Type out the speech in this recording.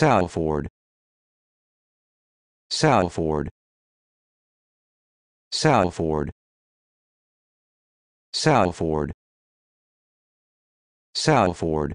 Salford Salford Salford Salford Salford